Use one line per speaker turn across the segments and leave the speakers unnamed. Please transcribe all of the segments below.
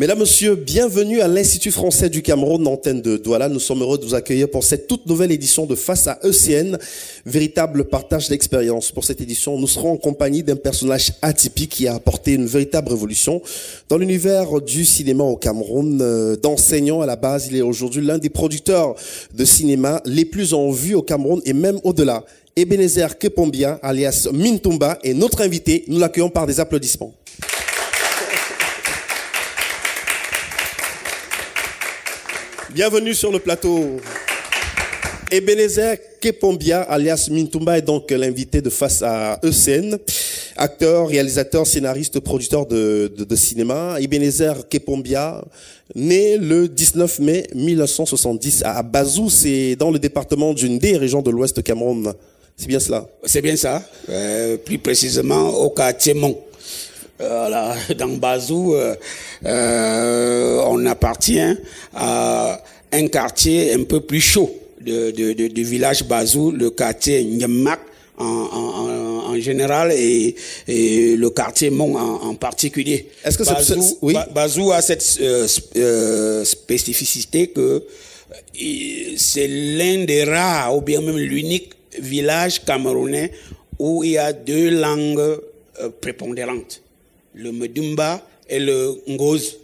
Mesdames, Messieurs, bienvenue à l'Institut français du Cameroun, antenne de Douala. Nous sommes heureux de vous accueillir pour cette toute nouvelle édition de Face à ECN, véritable partage d'expérience. Pour cette édition, nous serons en compagnie d'un personnage atypique qui a apporté une véritable révolution dans l'univers du cinéma au Cameroun. Euh, d'enseignant à la base, il est aujourd'hui l'un des producteurs de cinéma les plus en vue au Cameroun et même au-delà. Ebenezer Kepombia, alias Mintumba, est notre invité. Nous l'accueillons par des applaudissements. Bienvenue sur le plateau. Ebenezer Kepombia, alias Mintumba, est donc l'invité de face à ECN, acteur, réalisateur, scénariste, producteur de, cinéma. Ebenezer Kepombia, né le 19 mai 1970 à Bazou, c'est dans le département d'une des régions
de l'Ouest Cameroun. C'est bien cela C'est bien ça, euh, plus précisément au quartier dans Bazou, euh, euh, on appartient à un quartier un peu plus chaud du village Bazou, le quartier Nyemak en, en, en, général et, le quartier Mont en, particulier. Est-ce que Bazou, a cette euh, spécificité que c'est l'un des rares ou bien même l'unique village camerounais où il y a deux langues prépondérantes le Medumba et le Ngoz.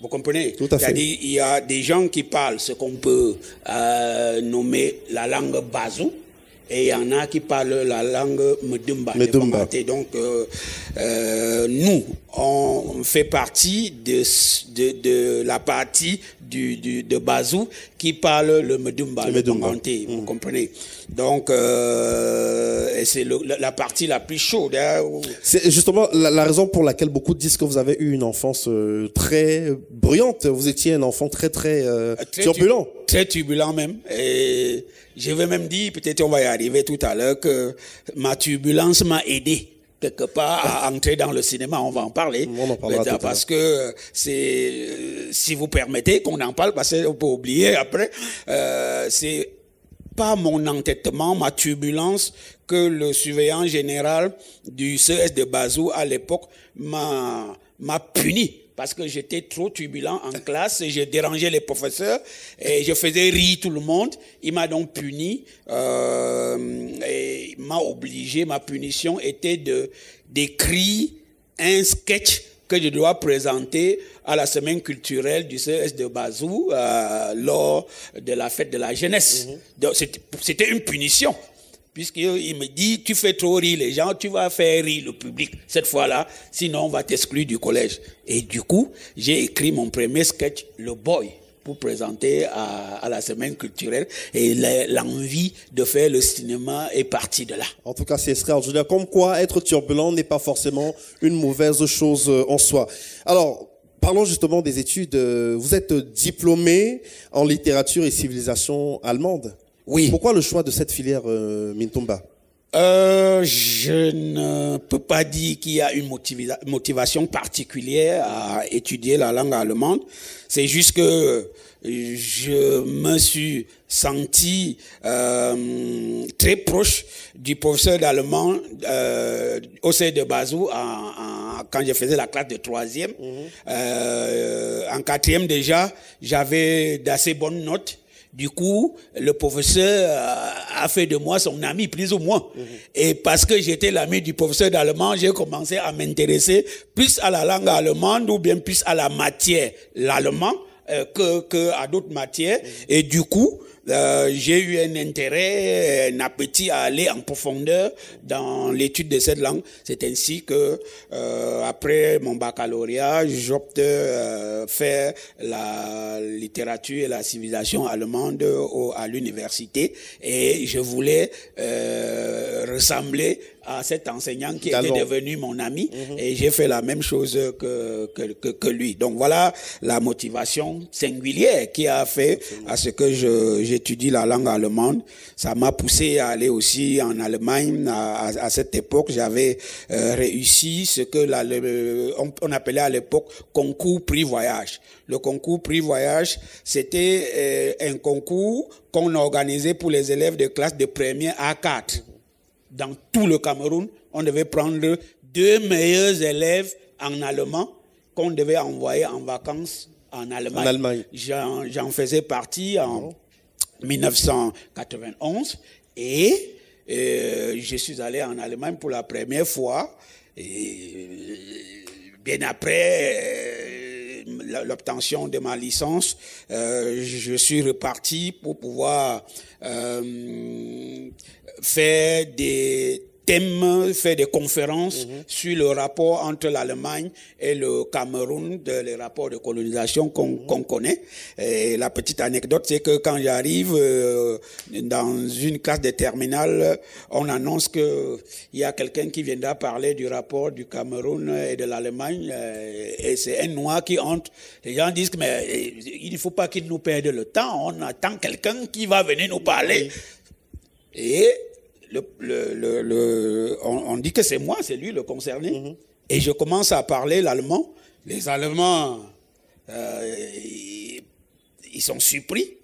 Vous comprenez C'est-à-dire, il y a des gens qui parlent ce qu'on peut euh, nommer la langue bazou, et il y en a qui parlent la langue Medumba. Medumba. Donc, euh, euh, nous, on fait partie de, de, la partie du, de Bazou qui parle le Medumba, Medumba. Mm. comprenez Donc, euh, c'est la partie la plus chaude. Hein, c'est
justement la, raison pour laquelle beaucoup disent que vous avez eu une enfance très bruyante. Vous étiez un enfant très, très, turbulent.
très turbulent même. Et je vais même dire, peut-être on va y arriver tout à l'heure, que ma turbulence m'a aidé quelque part à ah. entrer dans le cinéma. On va en parler. On en parce que c'est, euh, si vous permettez qu'on en parle, parce qu'on peut oublier après, euh, c'est pas mon entêtement, ma turbulence que le surveillant général du CES de Bazou à l'époque m'a, m'a puni parce que j'étais trop turbulent en classe, je dérangeais les professeurs et je faisais rire tout le monde. Il m'a donc puni, euh, et m'a obligé, ma punition était de d'écrire un sketch que je dois présenter à la semaine culturelle du CES de Bazou euh, lors de la fête de la jeunesse. Mm-hmm. C'était une punition. Puisqu'il me dit, tu fais trop rire les gens, tu vas faire rire le public cette fois-là, sinon on va t'exclure du collège. Et du coup, j'ai écrit mon premier sketch, Le Boy, pour présenter à, à la semaine culturelle. Et l'envie de faire le cinéma est partie de là.
En tout cas, c'est extraordinaire. Comme quoi, être turbulent n'est pas forcément une mauvaise chose euh, en soi. Alors, Parlons justement des études. Vous êtes diplômé en littérature et civilisation allemande. Oui. Pourquoi le choix de cette filière euh, Mintumba
euh, je ne peux pas dire qu'il y a une motivation particulière à étudier la langue allemande. C'est juste que je me suis senti euh, très proche du professeur d'allemand euh, au sein de Bazou quand je faisais la classe de troisième. Mhm. Euh, en quatrième déjà, j'avais d'assez bonnes notes. Du coup, le professeur euh, a fait de moi son ami, plus ou moins. Et parce que j'étais l'ami du professeur d'allemand, j'ai commencé à m'intéresser plus à la langue allemande ou bien plus à la matière, l'allemand, euh, que, que à d'autres matières. Et du coup, euh, j'ai eu un intérêt, un appétit à aller en profondeur dans l'étude de cette langue. C'est ainsi que, euh, après mon baccalauréat, j'opte euh, faire la littérature et la civilisation allemande à l'université et je voulais euh, ressembler à cet enseignant qui était devenu mon ami mhm. et j'ai fait la même chose que, que, lui. Donc voilà la motivation singulière qui a fait à ce que je j'étudie la langue allemande. Ça m'a poussé à aller aussi en Allemagne. À, cette époque, j'avais euh, réussi ce que on, appelait à l'époque concours prix voyage. Le concours prix voyage, c'était euh, un concours qu'on organisait pour les élèves de classe de première à 4. Dans tout le Cameroun, on devait prendre deux meilleurs élèves en allemand qu'on devait envoyer en vacances en Allemagne. J'en faisais partie en, oh. 1991 et euh, je suis allé en Allemagne pour la première fois. Et euh, bien après euh, l'obtention de ma licence, je suis reparti pour pouvoir faire des fait des conférences mhm. sur le rapport entre l'Allemagne et le Cameroun, les rapports de colonisation mhm. qu'on connaît. Et la petite anecdote, c'est que quand j'arrive euh, dans une classe de terminale, on annonce qu'il y a quelqu'un qui viendra parler du rapport du Cameroun et de l'Allemagne, euh, et c'est un noir qui entre. Les gens disent mais euh, il ne faut pas qu'il nous perde le temps, on attend quelqu'un qui va venir nous parler. Et on, dit que c'est moi, c'est lui le concerné. Mhm. Et je commence à parler l'allemand. Les Allemands, euh, ils, sont surpris.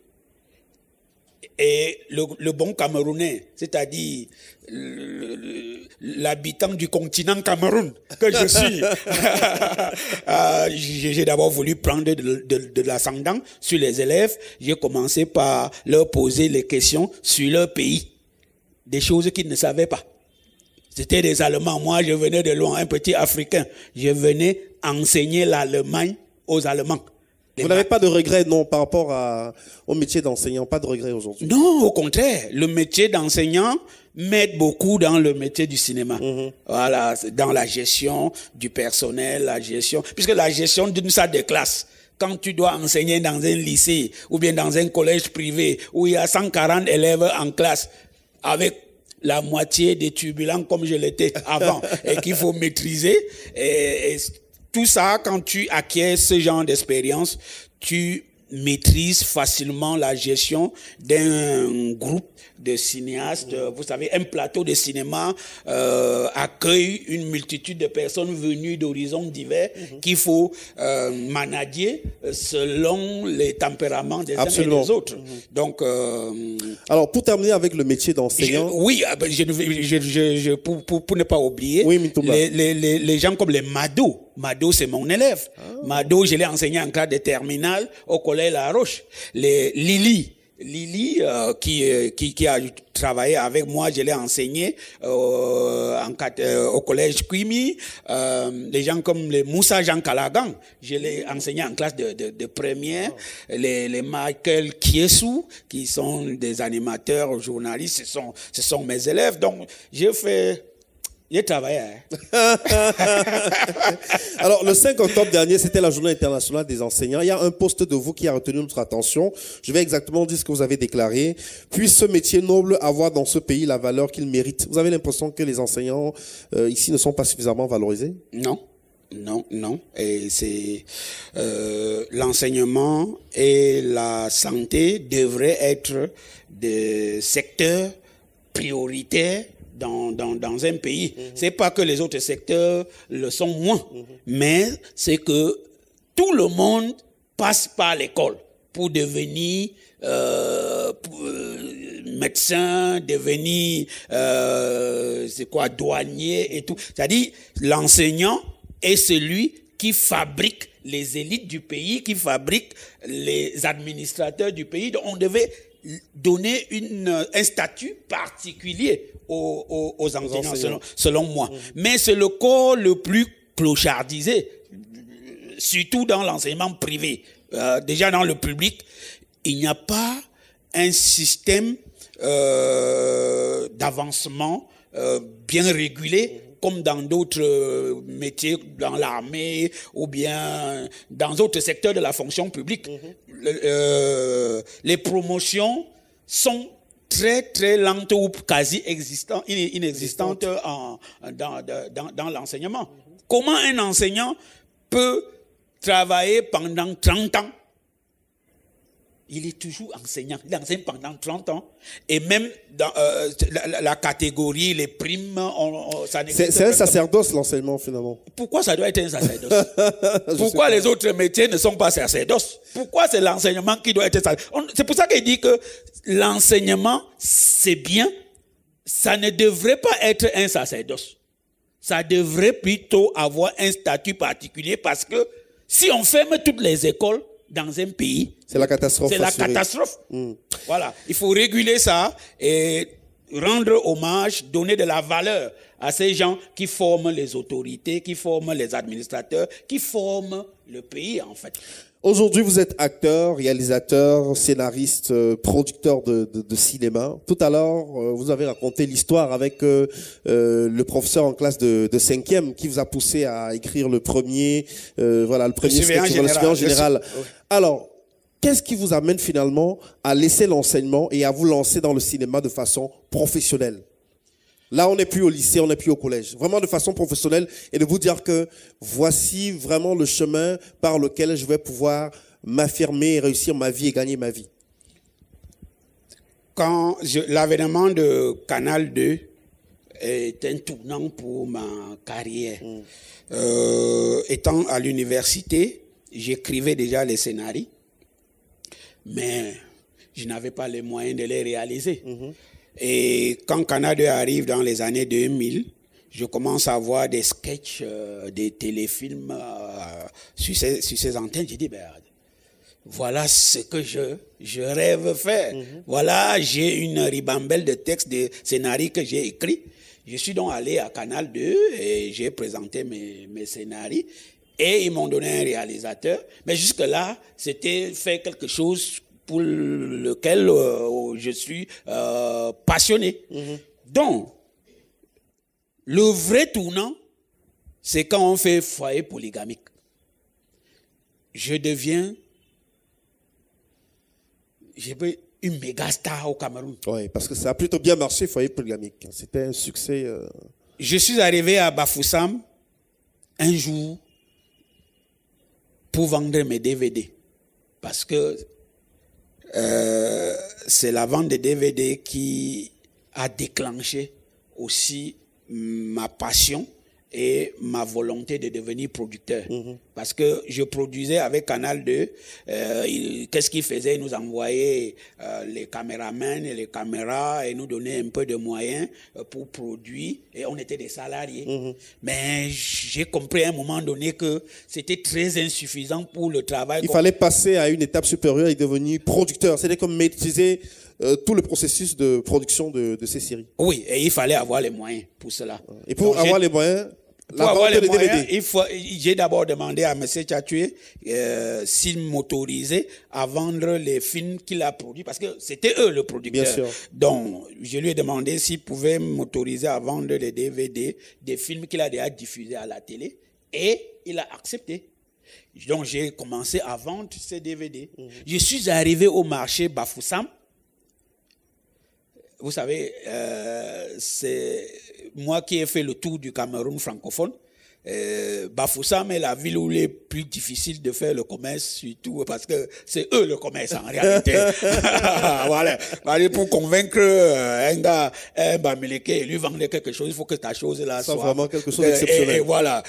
Et le, bon Camerounais, c'est-à-dire l'habitant du continent Cameroun
que je suis,
euh, j'ai d'abord voulu prendre de, de l'ascendant sur les élèves. J'ai commencé par leur poser les questions sur leur pays des choses qu'ils ne savaient pas. C'était des Allemands. Moi, je venais de loin, un petit Africain. Je venais enseigner l'Allemagne aux Allemands. Vous n'avez pas de regrets,
non, par rapport au métier d'enseignant, pas de regrets aujourd'hui
Non, au contraire. Le métier d'enseignant m'aide beaucoup dans le métier du cinéma. Mm-hmm. Voilà, dans la gestion du personnel, la gestion, puisque la gestion d'une salle de classe quand tu dois enseigner dans un lycée ou bien dans un collège privé où il y a 140 élèves en classe, avec la moitié des turbulences comme je l'étais avant et qu'il faut maîtriser. tout ça, quand tu acquiers ce genre d'expérience, tu maîtrises facilement la gestion d'un groupe de cinéastes. Vous savez, un plateau de cinéma euh, accueille une multitude de personnes venues d'horizons divers mhm. qu'il faut euh, euh, selon les tempéraments des uns et des autres. Mhm. Donc, euh,
alors pour terminer avec le métier d'enseignant,
oui, ah, ben, je, je, je, pour, pour, pour, ne pas oublier, oui, les, les, les, les gens comme les Mado. Mado, c'est mon élève. Ah. Mado, je l'ai enseigné en classe de terminale au collège La Roche. Les Lily, Lily, euh, euh, qui, qui, a travaillé avec moi, je l'ai enseigné euh, en, au collège Quimi. les gens comme les Moussa Jean Kalagan, je l'ai enseigné en classe de, de, première. Les, les, Michael Kiesou, qui sont des animateurs, journalistes, ce sont, ce sont mes élèves. Donc, j'ai fait Hein.
Alors, le 5 octobre dernier, c'était la journée internationale des enseignants. Il y a un poste de vous qui a retenu notre attention. Je vais exactement dire ce que vous avez déclaré. Puisse ce métier noble avoir dans ce pays la valeur qu'il mérite. Vous avez l'impression que les enseignants euh, ici ne sont pas suffisamment valorisés
Non. Non, non. Et c'est euh, l'enseignement et la santé devraient être des secteurs prioritaires dans, un pays. Mhm. C'est pas que les autres secteurs le sont moins, mhm. mais c'est que tout le monde passe par l'école pour devenir euh, euh, médecin, devenir euh, c'est quoi douanier et tout. C'est-à-dire l'enseignant est celui qui fabrique les élites du pays, qui fabrique les administrateurs du pays. on devait donner une, euh, un statut particulier aux, aux, enseignants, selon, moi. Mmh. Mais c'est le corps le plus clochardisé, surtout dans l'enseignement privé. Euh, déjà dans le public, il n'y a pas un système euh, d'avancement bien régulé mmh comme dans d'autres euh, métiers, dans l'armée ou bien dans d'autres secteurs de la fonction publique, mhm. euh, les promotions sont très très lentes ou quasi inexistantes dans l'enseignement. Comment un enseignant peut travailler pendant 30 ans il est toujours enseignant. Il enseigne pendant 30 ans. Et même dans euh, euh, la, catégorie, les primes, ça ça C'est un sacerdoce,
l'enseignement, finalement.
Pourquoi ça doit être un sacerdoce Pourquoi les autres métiers ne sont pas sacerdoces Pourquoi c'est l'enseignement qui doit être sacerdoce C'est pour ça qu'il dit que l'enseignement, c'est bien. Ça ne devrait pas être un sacerdoce. Ça devrait plutôt avoir un statut particulier parce que si on ferme toutes les écoles, dans un pays.
C'est la catastrophe. C'est la catastrophe. Mm.
Voilà. Il faut réguler ça et rendre hommage, donner de la valeur à ces gens qui forment les autorités, qui forment les administrateurs, qui forment le pays en fait. Aujourd'hui, vous êtes
acteur, réalisateur, scénariste, euh, producteur de, cinéma. Tout à l'heure, euh, vous avez raconté l'histoire avec euh, le professeur en classe de, de 5e qui vous a poussé à écrire le premier, voilà, le premier le général. Alors, Qu'est-ce qui vous amène finalement à laisser l'enseignement et à vous lancer dans le cinéma de façon professionnelle Là, on n'est plus au lycée, on n'est plus au collège. Vraiment de façon professionnelle et de vous dire que voici vraiment le chemin par lequel je vais pouvoir m'affirmer, réussir ma vie et gagner ma vie.
l'avènement de Canal 2 est un tournant pour ma carrière. Mm. Euh, étant à l'université, j'écrivais déjà les scénarios mais je n'avais pas les moyens de les réaliser. Mhm. Et quand Canal 2 arrive dans les années 2000, je commence à voir des sketchs, euh, des téléfilms euh, sur, ces, antennes. J'ai dit, ben, voilà ce que je, je rêve faire. Mhm. Voilà, j'ai une ribambelle de textes, de scénarios que j'ai écrits. Je suis donc allé à Canal 2 et j'ai présenté mes, mes scénarios. Et ils m'ont donné un réalisateur. Mais jusque-là, c'était faire quelque chose pour lequel euh, je suis euh, passionné. Mhm. Donc, le vrai tournant, c'est quand on fait foyer polygamique. Je deviens, je une méga star au Cameroun. Oui, parce que ça a plutôt bien marché, foyer polygamique. C'était un succès. Euh, je suis arrivé à Bafoussam un jour vendre mes DVD. Parce que euh, c'est la vente des DVD qui a déclenché aussi ma passion et ma volonté de devenir producteur. Mhm. Parce que je produisais avec Canal 2. Euh, qu'est-ce qu'ils faisaient Ils nous envoyaient euh, les caméramans et les caméras et nous donnaient un peu de moyens euh, pour produire. Et on était des salariés. Mhm. Mais j'ai compris à un moment donné que c'était très insuffisant pour le travail. Il fallait passer
à une étape supérieure et devenir producteur. C'était comme maîtriser tout le processus de production de,
ces séries. Oui, et il fallait avoir les moyens pour cela. Et pour avoir les moyens, pour avoir les j'ai d'abord demandé à M. Tchatoué euh, s'il m'autorisait à vendre les films qu'il a produits, parce que c'était eux le producteur. Bien sûr. Donc, je lui ai demandé s'il pouvait m'autoriser à vendre les DVD des films qu'il a déjà diffusés à la télé, et il a accepté. Donc, j'ai commencé à vendre ces DVD. Mmh. Je suis arrivé au marché Bafoussam, vous savez, euh, c'est moi qui ai fait le tour du Cameroun francophone. Euh, Bafoussam est la ville où il est plus difficile de faire le commerce, surtout parce que c'est eux le commerce en réalité. voilà. Pour convaincre euh, un gars, un Bamileke, lui vendre quelque chose, il faut que ta chose soit. vraiment quelque chose euh, d'exceptionnel. voilà.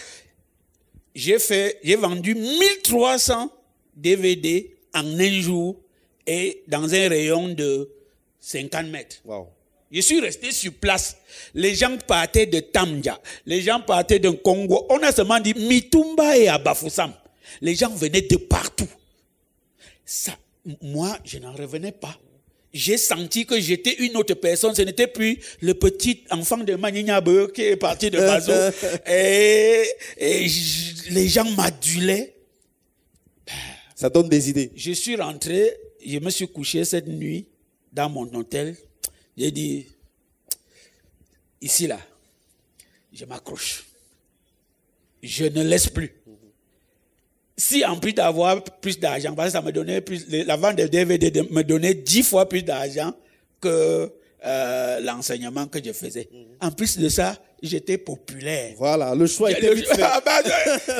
J'ai fait, j'ai vendu 1300 DVD en un jour et dans un rayon de 50 mètres. Wow. Je suis resté sur place. Les gens partaient de Tamja. Les gens partaient de Congo. On a seulement dit Mitumba et Abafoussam. Les gens venaient de partout. Ça, moi, je n'en revenais pas. J'ai senti que j'étais une autre personne. Ce n'était plus le petit enfant de Maninyabe qui est parti de Bazo. et les gens m'adulaient. Ça donne des idées. Je suis rentré, je me suis couché cette nuit mon hôtel, j'ai dit, ici là, je m'accroche. Je ne laisse plus. Si en plus d'avoir plus d'argent, parce que ça me donnait plus, la vente de DVD me donnait dix fois plus d'argent que euh, l'enseignement que je faisais. Mhm. En plus de ça, j'étais populaire. Voilà, le choix était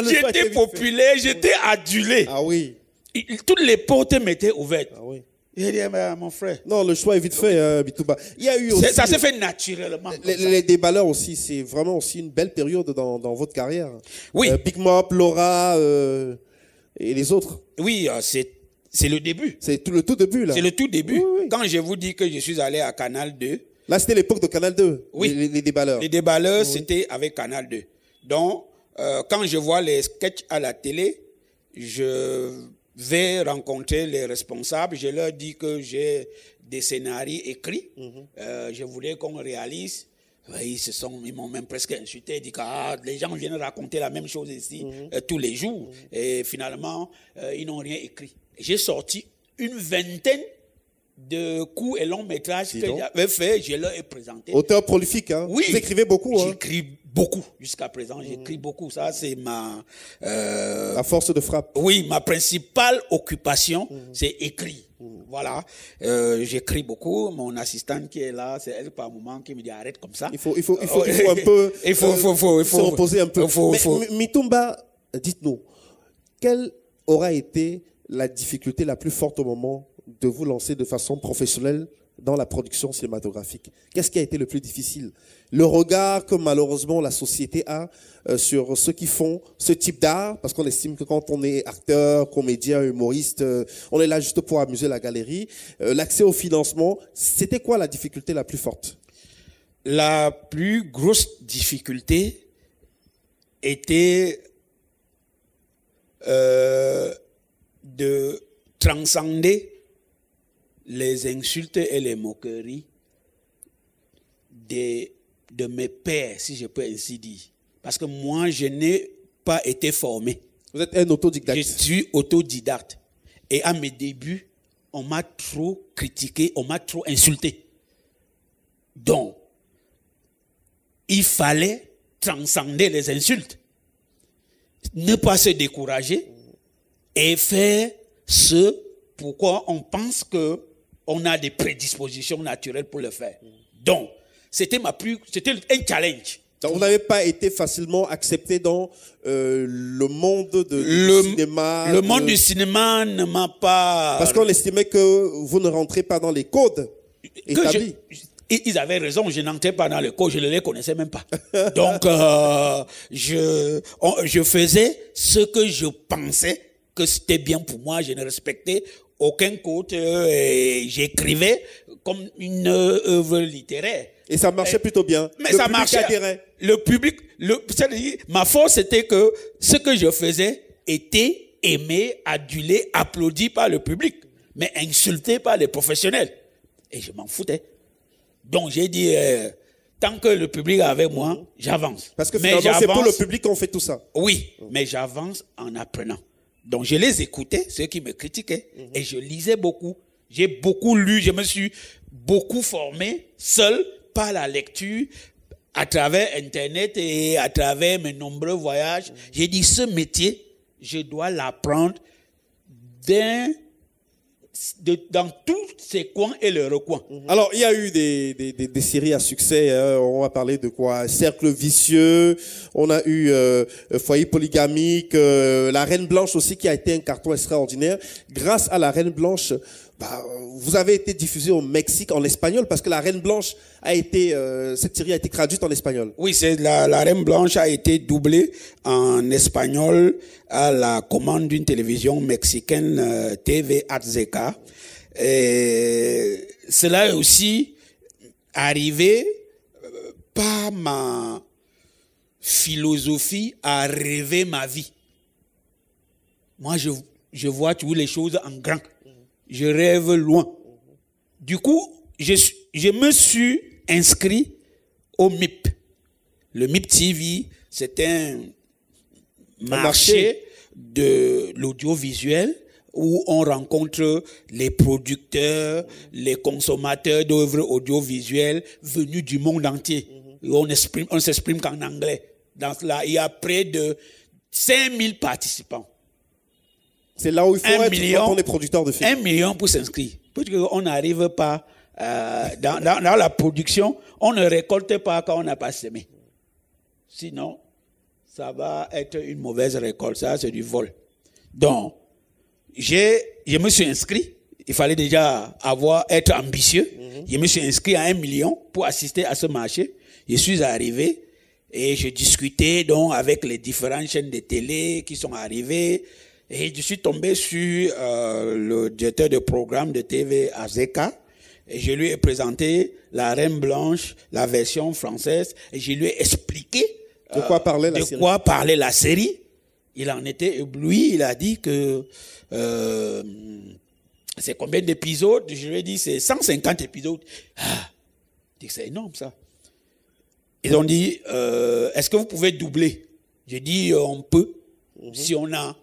J'étais populaire, j'étais adulé. Ah oui. Toutes les portes m'étaient ouvertes. Ah oui. Euh,
non, le choix est vite fait, hein, Bitouba.
Il y a eu Ça s'est fait naturellement. Les,
déballeurs aussi, c'est vraiment aussi une belle période dans, votre carrière. Oui. Euh, Laura euh, et les autres.
Oui, c'est le début. C'est tout le tout début là. C'est le tout début. Quand je vous dis que je suis allé à Canal 2. Là, c'était l'époque de Canal 2. Oui. Les, les déballeurs. Les déballeurs, c'était avec Canal 2. Donc, quand je vois les sketchs à la télé, je vais rencontrer les responsables. Je leur dis que j'ai des scénarios écrits. Mhm. Euh, je voulais qu'on réalise. Ils sont, ils m'ont même presque insulté, dit que ah, les gens viennent raconter la même chose ici mhm. euh, tous les jours. Mhm. Et finalement, euh, ils n'ont rien écrit. J'ai sorti une vingtaine de coups et longs métrages que j'avais fait, je leur ai présenté. Auteur prolifique, hein. Oui. Vous écrivez beaucoup, hein beaucoup jusqu'à présent. J'écris mm. beaucoup. Ça, c'est ma euh, la force de frappe. Oui, ma principale occupation, mm. c'est écrire. Mm. Voilà, euh, j'écris beaucoup. Mon assistante qui est là, c'est elle par moment qui me dit arrête comme ça. Il faut, il faut, il faut, un peu. il faut, faut, faut, se reposer un peu.
Mitumba, dites-nous quelle aura été la difficulté la plus forte au moment de vous lancer de façon professionnelle dans la production cinématographique. Qu'est-ce qui a été le plus difficile Le regard que malheureusement la société a euh, sur ceux qui font ce type d'art, parce qu'on estime que quand on est acteur, comédien, humoriste, euh, on est là juste pour amuser la galerie. Euh, l'accès au financement, c'était quoi la difficulté la plus forte
La plus grosse difficulté était de transcender les insultes et les moqueries de, de mes pères, si je peux ainsi dire. Parce que moi, je n'ai pas été formé. Vous êtes un autodidacte. Je suis autodidacte. Et à mes débuts, on m'a trop critiqué, on m'a trop insulté. Donc, il fallait transcender les insultes, ne pas se décourager et faire ce pourquoi on pense que on a des prédispositions naturelles pour le faire. Donc, c'était ma plus, c'était un challenge. Vous n'avez pas été facilement accepté dans
euh, le monde de, le, du cinéma. Le monde euh, du
cinéma ne m'a pas. Parce qu'on
estimait que vous ne rentrez pas dans les codes
établis. ils avaient raison, je n'entrais pas dans les codes, je ne les connaissais même pas. Donc, euh, je, je faisais ce que je pensais que c'était bien pour moi, je ne respectais aucun côté euh, et j'écrivais comme une euh, œuvre littéraire. Et ça marchait euh, plutôt bien. Mais ça marchait. Le public, le, ma force c'était que ce que je faisais était aimé, adulé, applaudi par le public, mais insulté par les professionnels. Et je m'en foutais. Donc j'ai dit, tant que le public est avec moi, j'avance. Parce que c'est pour le public qu'on fait tout ça. Oui, mais j'avance en apprenant. Donc je les écoutais, ceux qui me critiquaient, mhm. et je lisais beaucoup. J'ai beaucoup lu, je me suis beaucoup formé seul par la lecture, à travers Internet et à travers mes nombreux voyages. Mhm. J'ai dit, ce métier, je dois l'apprendre d'un dans tous ces coins et leurs recoins. Mhm. Alors, il y
a eu des, des, séries à succès. Hein. On va parler de quoi Cercle vicieux. On a eu euh, euh, Foyer polygamique. Euh, la Reine Blanche aussi, qui a été un carton extraordinaire. Grâce à la Reine Blanche, bah, vous avez été diffusé au Mexique en espagnol parce que la Reine Blanche a
été, euh, cette série a été traduite en espagnol. Oui, c'est la, la, Reine Blanche a été doublée en espagnol à la commande d'une télévision mexicaine euh, TV Azteca. Et cela est aussi arrivé euh, par ma philosophie à rêver ma vie. Moi, je, je vois toujours les choses en grand je rêve loin. Du coup, je, me suis inscrit au MIP. Le MIP TV, c'est un marché de l'audiovisuel où on rencontre les producteurs, les consommateurs d'œuvres audiovisuelles venus du monde entier. on s'exprime qu'en anglais. il y a près de 5000 participants. C'est là où il faut un million, pour producteurs de films. Un million pour s'inscrire. Parce qu'on n'arrive pas euh, dans, la production, on ne récolte pas quand on n'a pas semé. Sinon, ça va être une mauvaise récolte. Ça, c'est du vol. Donc, je me suis inscrit. Il fallait déjà avoir, être ambitieux. Mhm. Je me suis inscrit à un million pour assister à ce marché. Je suis arrivé et je discutais donc avec les différentes chaînes de télé qui sont arrivées, et je suis tombé sur euh, le directeur de programme de TV Azeka. Et je lui ai présenté la Reine Blanche, la version française. Et je lui ai expliqué euh, de quoi parlait la, série. Quoi Il en était ébloui. Il a dit que euh, c'est combien d'épisodes Je lui ai dit c'est 150 épisodes. Ah, c'est énorme ça. Ils ont dit est-ce que vous pouvez doubler J'ai dit on peut mhm. si on a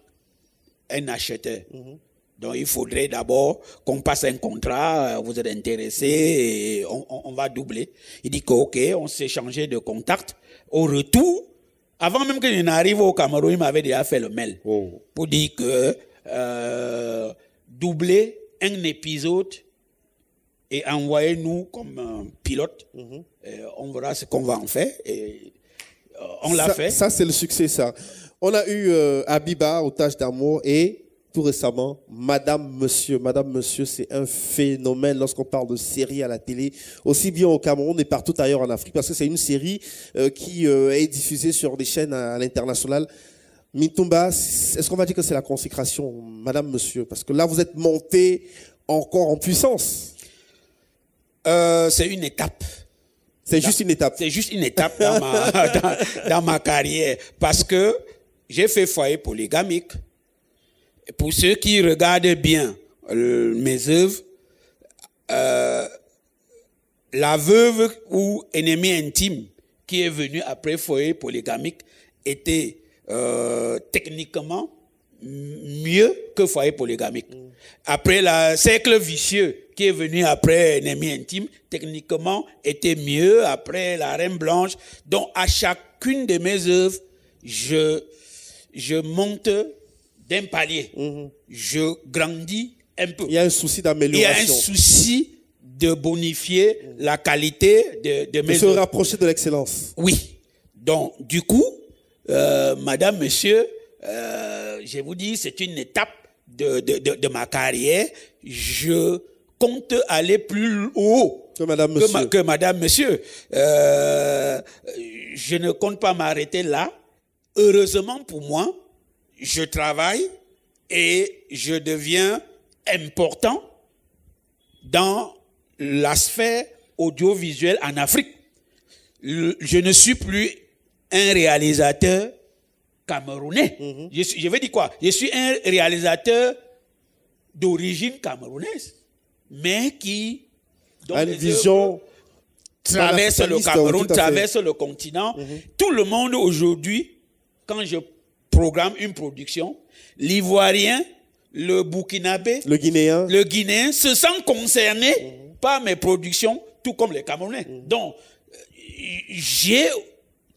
un acheteur. Mhm. Donc il faudrait d'abord qu'on passe un contrat, euh, vous êtes intéressé, on, va doubler. Il dit que ok, on s'est changé de contact. Au retour, avant même que je n'arrive au Cameroun, il m'avait déjà fait le mail oh. pour dire que euh, doubler un épisode et envoyer nous comme un euh, pilote. Mhm. on verra ce
qu'on va en faire.
on l'a fait. Ça, c'est
le succès, ça. On a eu euh, Abiba, otage d'amour, et tout récemment, Madame Monsieur. Madame Monsieur, c'est un phénomène lorsqu'on parle de série à la télé, aussi bien au Cameroun et partout ailleurs en Afrique, parce que c'est une série euh, qui euh, est diffusée sur des chaînes à, l'international. Mintumba, est-ce qu'on va dire que c'est la consécration, Madame Monsieur Parce que là, vous êtes monté
encore en puissance. Euh, c'est une étape. C'est juste une étape. C'est juste une étape dans ma, dans ma carrière. Parce que j'ai fait foyer polygamique. Et pour ceux qui regardent bien euh, mes œuvres, euh, la veuve ou ennemi intime qui est venue après foyer polygamique était euh, techniquement mieux que foyer polygamique. Mm. Après la cercle vicieux qui est venu après ennemi intime, techniquement était mieux après la reine blanche. Donc à chacune de mes œuvres, je je monte d'un palier. Mhm. Je grandis un peu. Il y a un souci d'amélioration. Il y a un souci de bonifier la qualité de, mes... De se rapprocher
de l'excellence.
Oui. Donc, du coup, euh, madame, monsieur, euh, je vous dis, c'est une étape de, ma carrière. Je compte aller plus haut. Que madame, monsieur. Que, madame, monsieur. Euh, je ne compte pas m'arrêter là heureusement pour moi, je travaille et je deviens important dans la sphère audiovisuelle en Afrique. Je ne suis plus un réalisateur camerounais. Mhm. Je, veux dire quoi Je suis un réalisateur d'origine camerounaise, mais qui... traverse le Cameroun, traverse le continent. Mhm. Tout le monde aujourd'hui quand je programme une production, l'Ivoirien, le Burkinabé, le Guinéen, se sent concerné mhm. par mes productions, tout comme les Camerounais. Mhm. Donc, euh, j'ai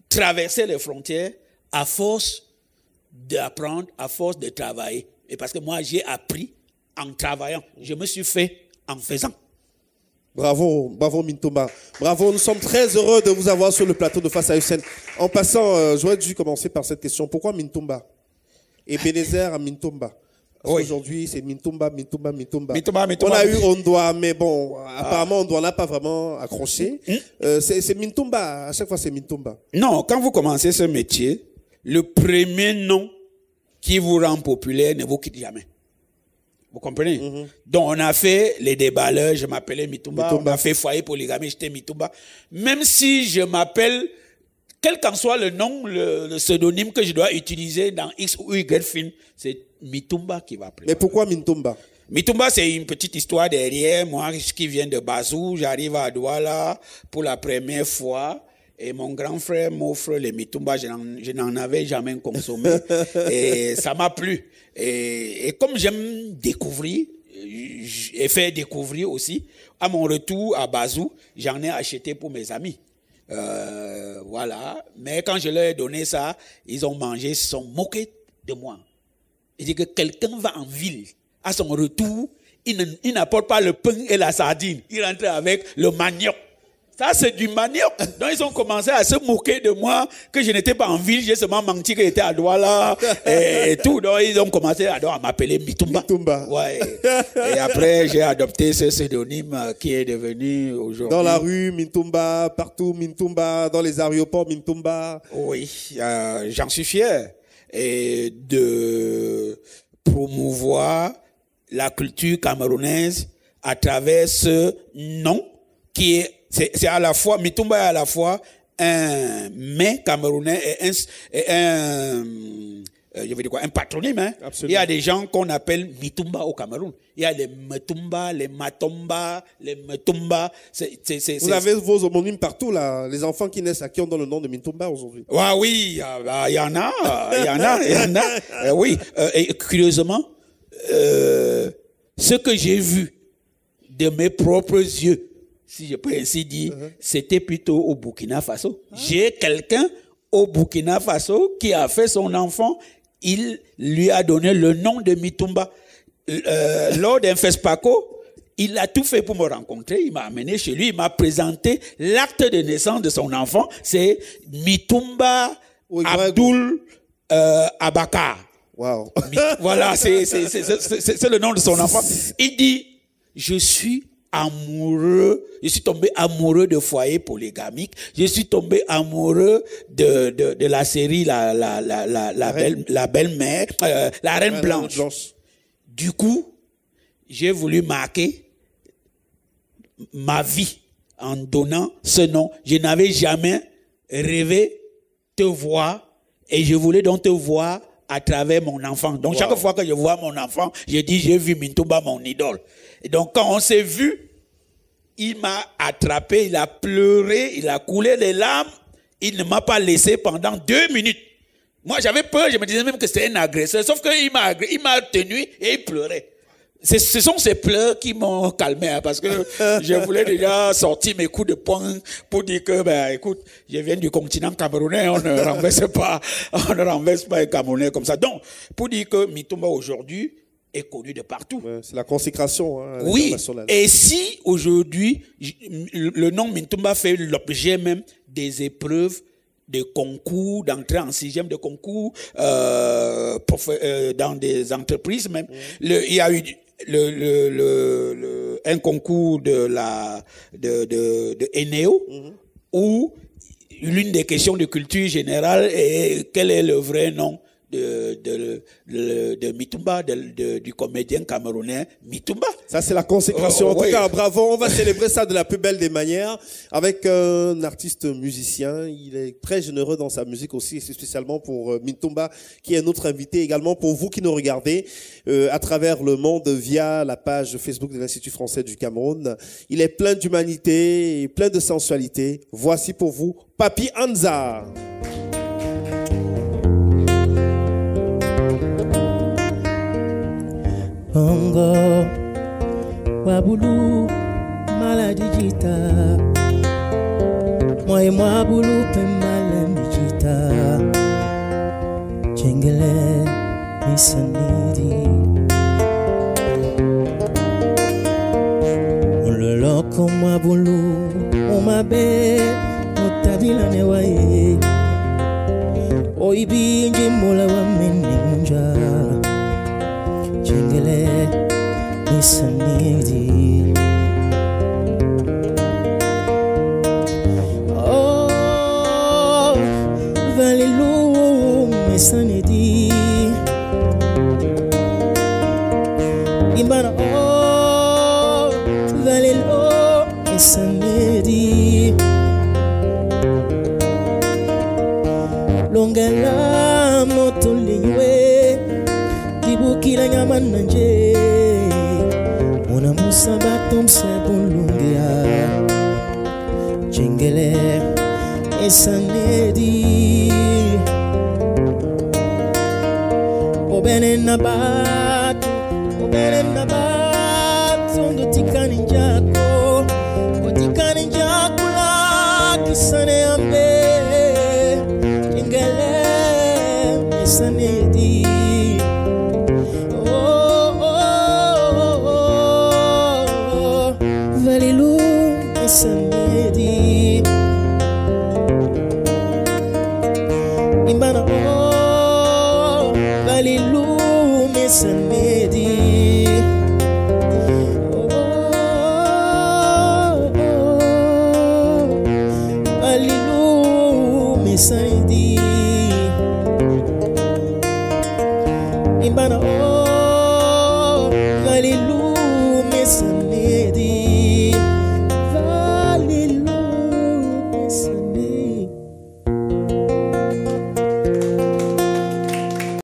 traversé les frontières à force d'apprendre, à force de travailler. Et parce que moi, j'ai appris en travaillant. Je me suis fait en faisant.
Bravo, bravo Mintumba. Bravo, nous sommes très heureux de vous avoir sur le plateau de Face à Hussein. En passant, je euh, j'aurais dû commencer par cette question. Pourquoi Mintumba Et Bénézer à Mintumba Aujourd'hui, c'est Mintumba, Mintumba, Mintumba. On a eu Ondoa, mais bon, ah. apparemment, on n'a pas vraiment accroché. Mm. Mm. Euh,
c'est Mintomba, à chaque fois, c'est Mintomba. Non, quand vous commencez ce métier, le premier nom qui vous rend populaire ne vous quitte jamais. Vous comprenez? Donc, on a fait les déballeurs, je m'appelais Mitumba, fait foyer polygamie, j'étais Mitumba. Même si je m'appelle, quel qu'en soit le nom, le, pseudonyme que je dois utiliser dans X ou Y film, c'est Mitumba qui va appeler. Mais pourquoi Mitumba? Mitumba, c'est une petite histoire derrière. Moi, qui viens de Bazou, j'arrive à Douala pour la première fois. Et mon grand frère m'offre les Mitumba. Je n'en avais jamais consommé. et ça m'a plu. Et, comme j'aime découvrir et faire découvrir aussi, à mon retour à Bazou, j'en ai acheté pour mes amis. Euh, voilà. Mais quand je leur ai donné ça, ils ont mangé, se sont moqués de moi. Ils dit que quelqu'un va en ville. À son retour, il n'apporte pas le pain et la sardine. Il rentre avec le manioc. Ça, c'est du manioc. dont ils ont commencé à se moquer de moi, que je n'étais pas en ville, j'ai seulement menti que j'étais à Douala et, tout. Donc, ils ont commencé à, m'appeler Mitumba. Ouais. Et après, j'ai adopté ce pseudonyme qui est devenu aujourd'hui. Dans la rue, Mintumba,
partout, Mintumba, dans les aéroports, Mintumba. Oui,
euh, j'en suis fier. Et de promouvoir la culture camerounaise à travers ce nom qui est c'est à la fois, Mitumba est à la fois un mais camerounais et un, et un euh, je veux dire quoi, un patronyme. Hein? Il y a des gens qu'on appelle Mitumba au Cameroun. Il y a les Metumba, les Matumba, les c'est, Vous avez
vos homonymes partout, là. Les enfants qui naissent à qui on donne le nom de Mitumba aujourd'hui.
ah, oui, il ah, ah, y en a, il y en a, il y en a. Eh oui, euh, et curieusement, euh, ce que j'ai vu de mes propres yeux, si je peux ainsi dire, uh-huh. c'était plutôt au Burkina Faso. J'ai quelqu'un au Burkina Faso qui a fait son enfant, il lui a donné le nom de Mitumba. Euh, lors d'un FESPACO, il a tout fait pour me rencontrer. Il m'a amené chez lui. Il m'a présenté l'acte de naissance de son enfant. C'est Mitumba Abdul euh, Abakar. Wow. voilà, c'est le nom de son enfant. Il dit, je suis amoureux, je suis tombé amoureux de Foyer Polygamique, je suis tombé amoureux de, de, la série La, la, la, la, Belle-Mère, la, belle euh, la Reine Blanche. Blanche. Du coup, j'ai voulu marquer ma vie en donnant ce nom. Je n'avais jamais rêvé te voir et je voulais donc te voir à travers mon enfant. Donc chaque fois que je vois mon enfant, je dis, j'ai vu Mintouba, mon idole. Et donc quand on s'est vu, il m'a attrapé, il a pleuré, il a coulé les larmes, il ne m'a pas laissé pendant deux minutes. Moi j'avais peur, je me disais même que c'était un agresseur, sauf qu'il m'a, il m'a tenu et il pleurait ce sont ces pleurs qui m'ont calmé, hein, parce que je voulais déjà sortir mes coups de poing pour dire que, ben, écoute, je viens du continent camerounais, on ne renverse pas, on ne renverse pas les Camerounais comme ça. Donc, pour dire que Mitumba aujourd'hui est connu de partout. C'est la consécration. Hein, oui. Et si aujourd'hui le nom Mitumba fait l'objet même des épreuves des concours, d'entrée en sixième de concours euh, euh, dans des entreprises même. il y a eu le, le, le, le, un concours de la de, de, de mhm. où l'une des questions de culture générale est quel est le vrai nom de, de, de, de Mitumba, de, du comédien camerounais Mitumba.
Ça, c'est la consécration. Oh, en tout cas, bravo. On va célébrer ça de la plus belle des manières avec un artiste musicien. Il est très généreux dans sa musique aussi, c'est spécialement pour euh, Mitumba, qui est notre invité également pour vous qui nous regardez euh, à travers le monde via la page Facebook de l'Institut français du Cameroun. Il est plein d'humanité, plein de sensualité. Voici pour vous Papi Anza.
Ongo, Wabulu, Maladi Jita. Moi Mwabulu, Pemalem Jita. Jengele, Misanidi. Ololoko Mwabulu, Umabe, Mutabila Newaye. Oibi, Jimula, Wamene Munjara. cingile insanlığı değil Oh, valilu insanlığı sanedi o bene na bato bene na bato tika njako